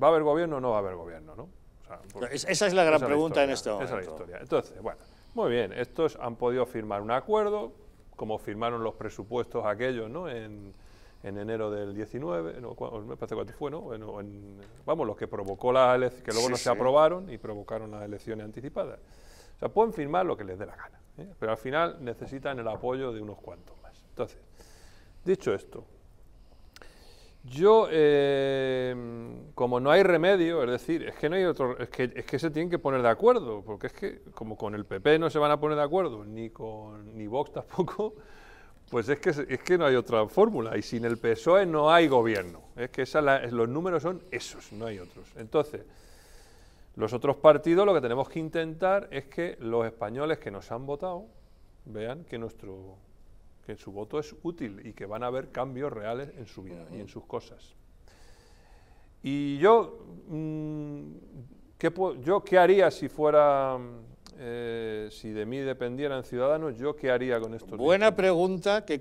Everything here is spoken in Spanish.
¿va a haber gobierno o no va a haber gobierno? ¿no? esa es la gran pregunta en este Esa es la historia. Entonces, bueno, muy bien, estos han podido firmar un acuerdo, como firmaron los presupuestos aquellos ¿no? en, enero del 19, no, me parece cuánto fue, ¿no? vamos, los que provocó las que luego no se aprobaron y provocaron las elecciones anticipadas. O sea, pueden firmar lo que les dé la gana, ¿eh? pero al final necesitan el apoyo de unos cuantos más. Entonces, dicho esto, yo eh, como no hay remedio, es decir, es que no hay otro, es que, es que se tienen que poner de acuerdo, porque es que como con el PP no se van a poner de acuerdo, ni con ni Vox tampoco, pues es que, es que no hay otra fórmula y sin el PSOE no hay gobierno. Es que los números son esos, no hay otros. Entonces, los otros partidos lo que tenemos que intentar es que los españoles que nos han votado vean que nuestro que su voto es útil y que van a haber cambios reales en su vida y en sus cosas. Y yo, mm, ¿qué, yo ¿qué haría si fuera, mm, eh, si de mí dependieran ciudadanos, yo qué haría con esto. Buena pregunta que